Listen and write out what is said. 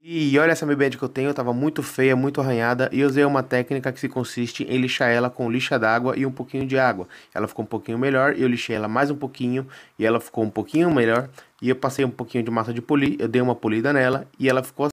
E olha essa Mi que eu tenho, tava muito feia, muito arranhada e usei uma técnica que se consiste em lixar ela com lixa d'água e um pouquinho de água. Ela ficou um pouquinho melhor, eu lixei ela mais um pouquinho e ela ficou um pouquinho melhor. E eu passei um pouquinho de massa de polir, eu dei uma polida nela e ela ficou assim.